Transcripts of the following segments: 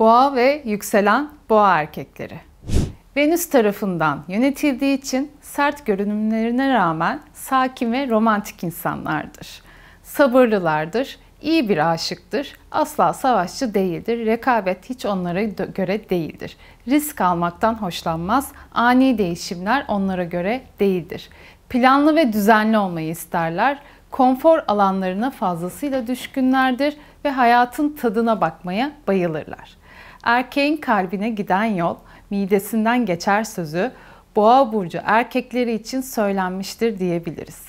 boğa ve yükselen boğa erkekleri. Venüs tarafından yönetildiği için sert görünümlerine rağmen sakin ve romantik insanlardır. Sabırlılardır, iyi bir aşıktır, asla savaşçı değildir, rekabet hiç onlara göre değildir. Risk almaktan hoşlanmaz, ani değişimler onlara göre değildir. Planlı ve düzenli olmayı isterler, konfor alanlarına fazlasıyla düşkünlerdir ve hayatın tadına bakmaya bayılırlar. Erkeğin kalbine giden yol midesinden geçer sözü boğa burcu erkekleri için söylenmiştir diyebiliriz.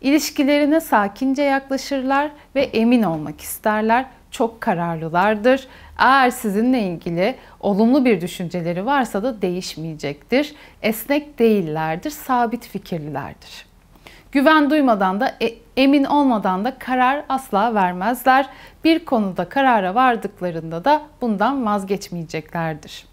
İlişkilerine sakince yaklaşırlar ve emin olmak isterler. Çok kararlılardır. Eğer sizinle ilgili olumlu bir düşünceleri varsa da değişmeyecektir. Esnek değillerdir, sabit fikirlilerdir. Güven duymadan da e, emin olmadan da karar asla vermezler. Bir konuda karara vardıklarında da bundan vazgeçmeyeceklerdir.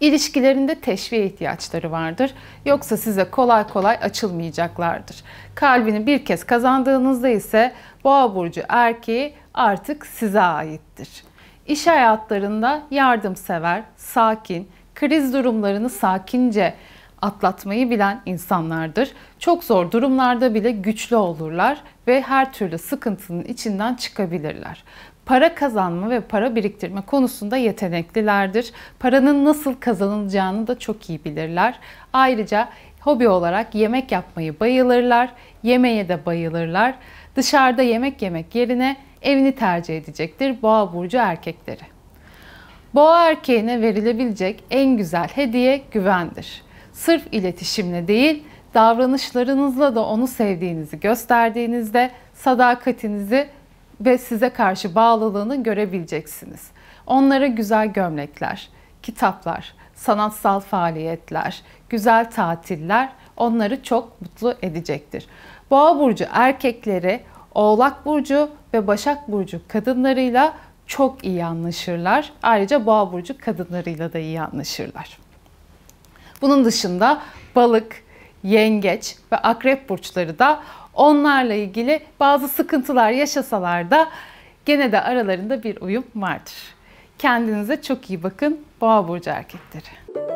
İlişkilerinde teşviğe ihtiyaçları vardır. Yoksa size kolay kolay açılmayacaklardır. Kalbini bir kez kazandığınızda ise boğa burcu erkeği artık size aittir. İş hayatlarında yardımsever, sakin, kriz durumlarını sakince atlatmayı bilen insanlardır. Çok zor durumlarda bile güçlü olurlar ve her türlü sıkıntının içinden çıkabilirler para kazanma ve para biriktirme konusunda yeteneklilerdir. Paranın nasıl kazanılacağını da çok iyi bilirler. Ayrıca hobi olarak yemek yapmayı bayılırlar, yemeğe de bayılırlar. Dışarıda yemek yemek yerine evini tercih edecektir boğa burcu erkekleri. Boğa erkeğine verilebilecek en güzel hediye güvendir sırf iletişimle değil, davranışlarınızla da onu sevdiğinizi gösterdiğinizde sadakatinizi ve size karşı bağlılığını görebileceksiniz. Onlara güzel gömlekler, kitaplar, sanatsal faaliyetler, güzel tatiller onları çok mutlu edecektir. Boğa burcu erkekleri, Oğlak burcu ve Başak burcu kadınlarıyla çok iyi anlaşırlar. Ayrıca Boğa burcu kadınlarıyla da iyi anlaşırlar. Bunun dışında balık, yengeç ve akrep burçları da onlarla ilgili bazı sıkıntılar yaşasalar da gene de aralarında bir uyum vardır. Kendinize çok iyi bakın. Boğa burcu erkekleri.